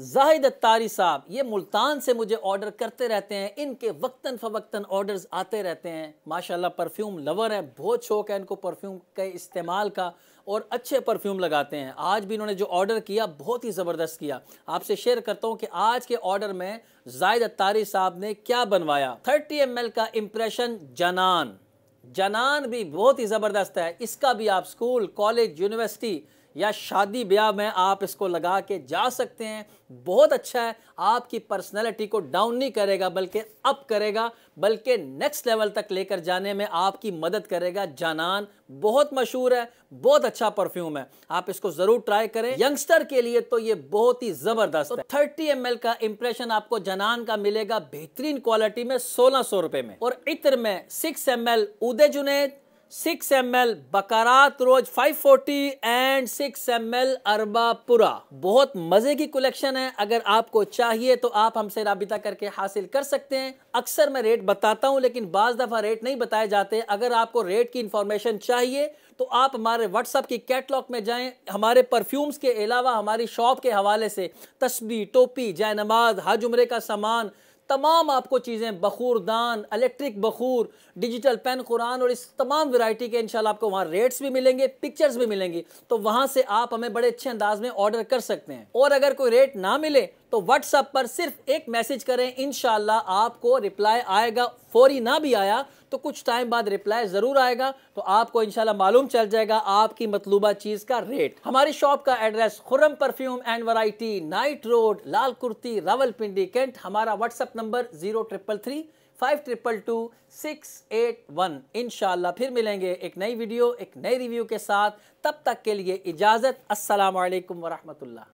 जाहिद अतारी साहब ये मुल्तान से मुझे ऑर्डर करते रहते हैं इनके वक्ता फ़वक्ता ऑर्डर्स आते रहते हैं माशाल्लाह परफ्यूम लवर हैं बहुत शौक है इनको परफ्यूम के इस्तेमाल का और अच्छे परफ्यूम लगाते हैं आज भी इन्होंने जो ऑर्डर किया बहुत ही ज़बरदस्त किया आपसे शेयर करता हूँ कि आज के ऑर्डर में जाहिद अतारी साहब ने क्या बनवाया थर्टी एम का इम्प्रेशन जनान जनान भी बहुत ही ज़बरदस्त है इसका भी आप स्कूल कॉलेज यूनिवर्सिटी या शादी ब्याह में आप इसको लगा के जा सकते हैं बहुत अच्छा है आपकी पर्सनैलिटी को डाउन नहीं करेगा बल्कि अप करेगा बल्कि नेक्स्ट लेवल तक लेकर जाने में आपकी मदद करेगा जानान बहुत मशहूर है बहुत अच्छा परफ्यूम है आप इसको ज़रूर ट्राई करें यंगस्टर के लिए तो ये बहुत ही ज़बरदस्त है थर्टी एम का इंप्रेशन आपको जनान का मिलेगा बेहतरीन क्वालिटी में सोलह सौ रुपए में और इत्र में सिक्स एम एल उदय जुनेद six M L Baccarat Rouge forty and six M L अरबापुरा बहुत मजे की कलेक्शन है अगर आपको चाहिए तो आप हमसे रबिता करके हासिल कर सकते हैं अक्सर मैं रेट बताता हूं लेकिन बाज दफ़ा रेट नहीं बताए जाते अगर आपको रेट की इंफॉर्मेशन चाहिए तो आप हमारे व्हाट्सअप की कैटलॉग में जाएं हमारे परफ्यूम्स के अलावा हमारी शॉप के हवाले से तस्बी टोपी जय नमाज हज उम्र का सामान तमाम आपको चीज़ें बखूरदान इलेक्ट्रिक बखूर डिजिटल पेन कुरान और इस तमाम वैरायटी के इंशाल्लाह आपको वहाँ रेट्स भी मिलेंगे पिक्चर्स भी मिलेंगी तो वहाँ से आप हमें बड़े अच्छे अंदाज में ऑर्डर कर सकते हैं और अगर कोई रेट ना मिले तो व्हाट्सएप पर सिर्फ एक मैसेज करें इन आपको रिप्लाई आएगा फौरी ना भी आया तो कुछ टाइम बाद रिप्लाई ज़रूर आएगा तो आपको इनशाला मालूम चल जाएगा आपकी मतलूबा चीज़ का रेट हमारी शॉप का address Khurram perfume and variety night road Lal Kurti Rawalpindi cantt हमारा WhatsApp number zero triple three five triple two six eight one इनशाला फिर मिलेंगे एक नई वीडियो एक नई रिव्यू के साथ तब तक के लिए इजाज़त असलकम वरहमल्ला